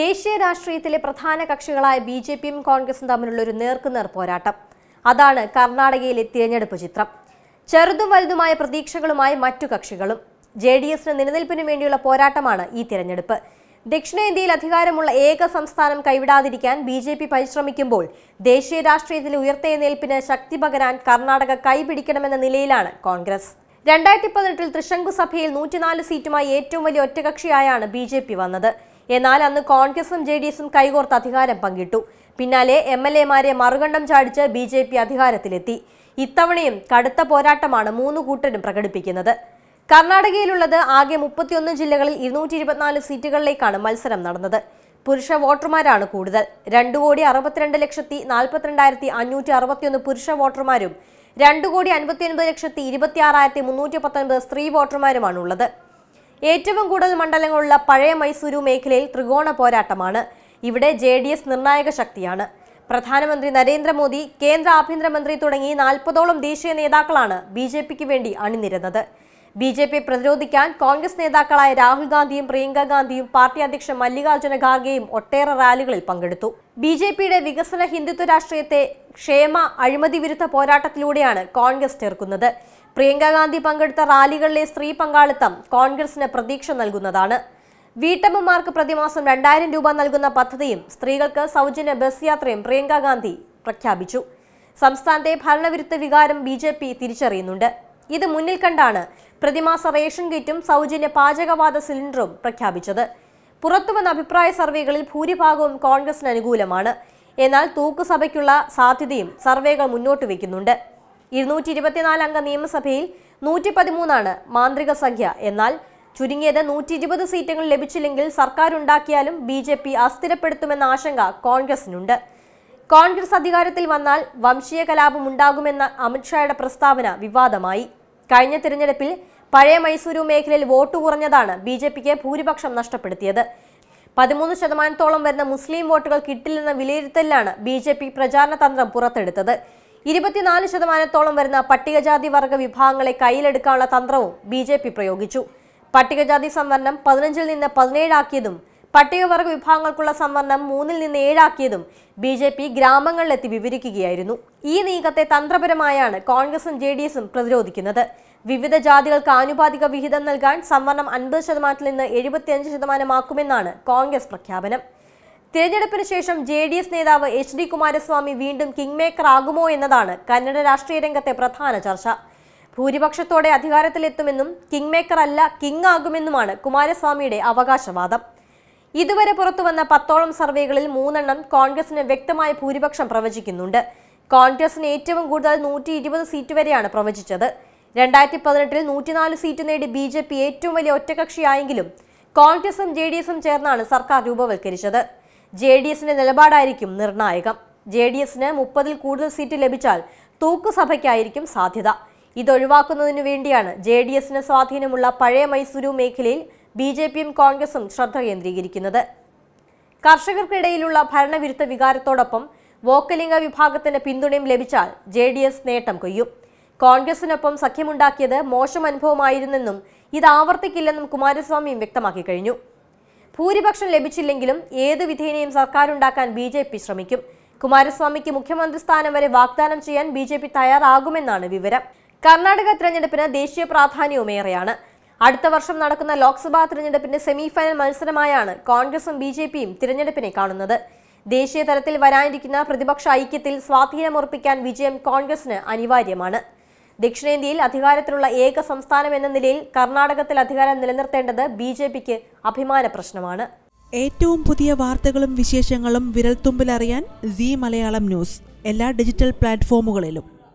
ദേശീയ രാഷ്ട്രീയത്തിലെ പ്രധാന കക്ഷികളായ ബി ജെ പിയും കോൺഗ്രസും തമ്മിലുള്ള ഒരു നേർക്കുനേർ പോരാട്ടം അതാണ് കർണാടകയിലെ തിരഞ്ഞെടുപ്പ് ചിത്രം ചെറുതും വലുതുമായ പ്രതീക്ഷകളുമായി മറ്റു കക്ഷികളും ജെ ഡി എസിന് വേണ്ടിയുള്ള പോരാട്ടമാണ് ഈ തിരഞ്ഞെടുപ്പ് ദക്ഷിണേന്ത്യയിൽ അധികാരമുള്ള ഏക സംസ്ഥാനം കൈവിടാതിരിക്കാൻ ബി ജെ പി പരിശ്രമിക്കുമ്പോൾ ദേശീയ രാഷ്ട്രീയത്തിലെ ഉയർത്തെഴുന്നേൽപ്പിന് ശക്തി പകരാൻ കർണാടക കൈപിടിക്കണമെന്ന നിലയിലാണ് കോൺഗ്രസ് രണ്ടായിരത്തി പതിനെട്ടിൽ തൃശങ്കു സഭയിൽ നൂറ്റിനാല് സീറ്റുമായി ഏറ്റവും വലിയ ഒറ്റകക്ഷിയായാണ് ബി ജെ പി വന്നത് എന്നാൽ അന്ന് കോൺഗ്രസും ജെ ഡി എസും കൈകോർത്ത് അധികാരം പങ്കിട്ടു പിന്നാലെ എം എൽ എമാരെ മറുകണ്ഠം ചാടിച്ച് ബി ജെ പി അധികാരത്തിലെത്തി ഇത്തവണയും കടുത്ത പോരാട്ടമാണ് മൂന്ന് കൂട്ടരും പ്രകടിപ്പിക്കുന്നത് കർണാടകയിലുള്ളത് ആകെ മുപ്പത്തിയൊന്ന് ജില്ലകളിൽ ഇരുന്നൂറ്റി ഇരുപത്തിനാല് സീറ്റുകളിലേക്കാണ് മത്സരം നടന്നത് പുരുഷ വോട്ടർമാരാണ് കൂടുതൽ രണ്ടു കോടി അറുപത്തിരണ്ട് ലക്ഷത്തി നാൽപ്പത്തിരണ്ടായിരത്തി അഞ്ഞൂറ്റി അറുപത്തിയൊന്ന് പുരുഷ വോട്ടർമാരും രണ്ടു കോടി അൻപത്തിയൊൻപത് ലക്ഷത്തി ഇരുപത്തിയാറായിരത്തി മുന്നൂറ്റി പത്തൊൻപത് സ്ത്രീ വോട്ടർമാരുമാണുള്ളത് ഏറ്റവും കൂടുതൽ മണ്ഡലങ്ങളുള്ള പഴയ മൈസൂരു മേഖലയിൽ ത്രികോണ പോരാട്ടമാണ് ഇവിടെ ജെ ഡി എസ് നിർണായക ശക്തിയാണ് പ്രധാനമന്ത്രി നരേന്ദ്രമോദി കേന്ദ്ര ആഭ്യന്തരമന്ത്രി തുടങ്ങി നാൽപ്പതോളം ദേശീയ നേതാക്കളാണ് ബി ജെ പിക്ക് വേണ്ടി അണിനിരുന്നത് ബി ജെ പി പ്രതിരോധിക്കാൻ കോൺഗ്രസ് നേതാക്കളായ രാഹുൽ ഗാന്ധിയും പ്രിയങ്ക ഗാന്ധിയും പാർട്ടി അധ്യക്ഷൻ മല്ലികാർജ്ജുന ഖാർഗെയും ഒട്ടേറെ റാലികളിൽ പങ്കെടുത്തു ബി ജെ പിയുടെ വികസന ഹിന്ദുത്വ രാഷ്ട്രീയത്തെ ക്ഷേമ അഴിമതി വിരുദ്ധ പോരാട്ടത്തിലൂടെയാണ് കോൺഗ്രസ് ചേർക്കുന്നത് പ്രിയങ്ക ഗാന്ധി പങ്കെടുത്ത റാലികളിലെ സ്ത്രീ പങ്കാളിത്തം കോൺഗ്രസിന് പ്രതീക്ഷ നൽകുന്നതാണ് വീട്ടമ്മമാർക്ക് പ്രതിമാസം രണ്ടായിരം രൂപ നൽകുന്ന പദ്ധതിയും സ്ത്രീകൾക്ക് സൗജന്യ ബസ് യാത്രയും പ്രിയങ്ക ഗാന്ധി പ്രഖ്യാപിച്ചു സംസ്ഥാനത്തെ ഭരണവിരുദ്ധ വികാരം ബി തിരിച്ചറിയുന്നുണ്ട് ഇത് മുന്നിൽ കണ്ടാണ് പ്രതിമാസ റേഷൻ കിറ്റും സൗജന്യ പാചകവാത സിലിണ്ടറും പ്രഖ്യാപിച്ചത് പുറത്തുവന്ന അഭിപ്രായ സർവേകളിൽ ഭൂരിഭാഗവും കോൺഗ്രസിന് അനുകൂലമാണ് എന്നാൽ തൂക്കുസഭയ്ക്കുള്ള സാധ്യതയും സർവേകൾ മുന്നോട്ട് വയ്ക്കുന്നുണ്ട് ഇരുന്നൂറ്റി ഇരുപത്തിനാല് അംഗ നിയമസഭയിൽ നൂറ്റി പതിമൂന്നാണ് മാന്ത്രിക സംഖ്യ എന്നാൽ ചുരുങ്ങിയത് നൂറ്റി ഇരുപത് സീറ്റുകൾ ലഭിച്ചില്ലെങ്കിൽ സർക്കാരുണ്ടാക്കിയാലും ബി ജെ പി അസ്ഥിരപ്പെടുത്തുമെന്ന ആശങ്ക കോൺഗ്രസിനുണ്ട് കോൺഗ്രസ് അധികാരത്തിൽ വന്നാൽ വംശീയ കലാപമുണ്ടാകുമെന്ന അമിത്ഷായുടെ പ്രസ്താവന വിവാദമായി കഴിഞ്ഞ തിരഞ്ഞെടുപ്പിൽ പഴയ മൈസൂരു മേഖലയിൽ വോട്ട് കുറഞ്ഞതാണ് ബി ജെ പിക്ക് ഭൂരിപക്ഷം നഷ്ടപ്പെടുത്തിയത് പതിമൂന്ന് ശതമാനത്തോളം വരുന്ന മുസ്ലിം വോട്ടുകൾ കിട്ടില്ലെന്ന വിലയിരുത്തലിലാണ് ബി ജെ പി പ്രചാരണ തന്ത്രം പുറത്തെടുത്തത് ഇരുപത്തിനാല് ശതമാനത്തോളം വരുന്ന പട്ടികജാതി വർഗ വിഭാഗങ്ങളെ കയ്യിലെടുക്കാനുള്ള തന്ത്രവും ബി പ്രയോഗിച്ചു പട്ടികജാതി സംവരണം പതിനഞ്ചിൽ നിന്ന് പതിനേഴാക്കിയതും പട്ടികവർഗ വിഭാഗങ്ങൾക്കുള്ള സംവരണം മൂന്നിൽ നിന്ന് ഏഴാക്കിയതും ബി ജെ പി ഗ്രാമങ്ങളിലെത്തി വിവരിക്കുകയായിരുന്നു ഈ നീക്കത്തെ തന്ത്രപരമായാണ് കോൺഗ്രസും ജെ ഡി എസും പ്രതിരോധിക്കുന്നത് വിവിധ ജാതികൾക്ക് ആനുപാതിക വിഹിതം നൽകാൻ സംവരണം അൻപത് ശതമാനത്തിൽ നിന്ന് എഴുപത്തിയഞ്ച് ശതമാനമാക്കുമെന്നാണ് കോൺഗ്രസ് പ്രഖ്യാപനം തിരഞ്ഞെടുപ്പിന് ശേഷം ജെ ഡി എസ് നേതാവ് എച്ച് ഡി കുമാരസ്വാമി വീണ്ടും കിങ് മേക്കർ ആകുമോ എന്നതാണ് കന്നഡ രാഷ്ട്രീയ രംഗത്തെ പ്രധാന ചർച്ച ഭൂരിപക്ഷത്തോടെ അധികാരത്തിലെത്തുമെന്നും കിങ് മേക്കർ അല്ല കിങ് ആകുമെന്നുമാണ് കുമാരസ്വാമിയുടെ അവകാശവാദം ഇതുവരെ പുറത്തുവന്ന പത്തോളം സർവേകളിൽ മൂന്നെണ്ണം കോൺഗ്രസിന് വ്യക്തമായ ഭൂരിപക്ഷം പ്രവചിക്കുന്നുണ്ട് കോൺഗ്രസിന് ഏറ്റവും കൂടുതൽ നൂറ്റി ഇരുപത് സീറ്റ് വരെയാണ് പ്രവചിച്ചത് രണ്ടായിരത്തി പതിനെട്ടിൽ നൂറ്റിനാല് സീറ്റ് നേടി ബി ജെ പി ഏറ്റവും വലിയ ഒറ്റകക്ഷിയായെങ്കിലും കോൺഗ്രസും ജെ ഡി എസും ചേർന്നാണ് സർക്കാർ രൂപവൽക്കരിച്ചത് ജെ ഡി എസിന്റെ നിലപാടായിരിക്കും നിർണായകം ജെ ഡി എസിന് മുപ്പതിൽ കൂടുതൽ സീറ്റ് ലഭിച്ചാൽ തൂക്കുസഭയ്ക്കായിരിക്കും സാധ്യത ഇതൊഴിവാക്കുന്നതിനു വേണ്ടിയാണ് ജെ ഡി എസിന് സ്വാധീനമുള്ള പഴയ മൈസൂരു മേഖലയിൽ ബി ജെ പിയും കോൺഗ്രസും ശ്രദ്ധ കേന്ദ്രീകരിക്കുന്നത് കർഷകർക്കിടയിലുള്ള ഭരണവിരുദ്ധ വികാരത്തോടൊപ്പം വോക്കലിംഗ വിഭാഗത്തിന് പിന്തുണയും ലഭിച്ചാൽ ജെ ഡി എസ് നേട്ടം കൊയ്യും കോൺഗ്രസിനൊപ്പം സഖ്യമുണ്ടാക്കിയത് മോശം അനുഭവമായിരുന്നെന്നും ഇത് ആവർത്തിക്കില്ലെന്നും കുമാരസ്വാമിയും വ്യക്തമാക്കി കഴിഞ്ഞു ഭൂരിപക്ഷം ലഭിച്ചില്ലെങ്കിലും ഏത് വിധേനയും സർക്കാരുണ്ടാക്കാൻ ബി ജെ പി ശ്രമിക്കും കുമാരസ്വാമിക്ക് മുഖ്യമന്ത്രി സ്ഥാനം വരെ വാഗ്ദാനം ചെയ്യാൻ ബി ജെ പി തയ്യാറാകുമെന്നാണ് വിവരം കർണാടക തെരഞ്ഞെടുപ്പിന് ദേശീയ ഏറെയാണ് അടുത്ത വർഷം നടക്കുന്ന ലോക്സഭാ തിരഞ്ഞെടുപ്പിന്റെ സെമിഫൈനൽ മത്സരമായാണ് കോൺഗ്രസും ബി ജെ പിയും തിരഞ്ഞെടുപ്പിനെ കാണുന്നത് ദേശീയ തലത്തിൽ വരാനിരിക്കുന്ന പ്രതിപക്ഷ ഐക്യത്തിൽ സ്വാധീനമുറപ്പിക്കാൻ വിജയം കോൺഗ്രസിന് അനിവാര്യമാണ് ദക്ഷിണേന്ത്യയിൽ അധികാരത്തിലുള്ള ഏക സംസ്ഥാനം എന്ന നിലയിൽ കർണാടകത്തിൽ അധികാരം നിലനിർത്തേണ്ടത് ബി ജെ പിക്ക് അഭിമാന പ്രശ്നമാണ് ഏറ്റവും പുതിയ വാർത്തകളും വിശേഷങ്ങളും വിരൽത്തുമ്പിലറിയാൻ സി മലയാളം ന്യൂസ് എല്ലാ ഡിജിറ്റൽ പ്ലാറ്റ്ഫോമുകളിലും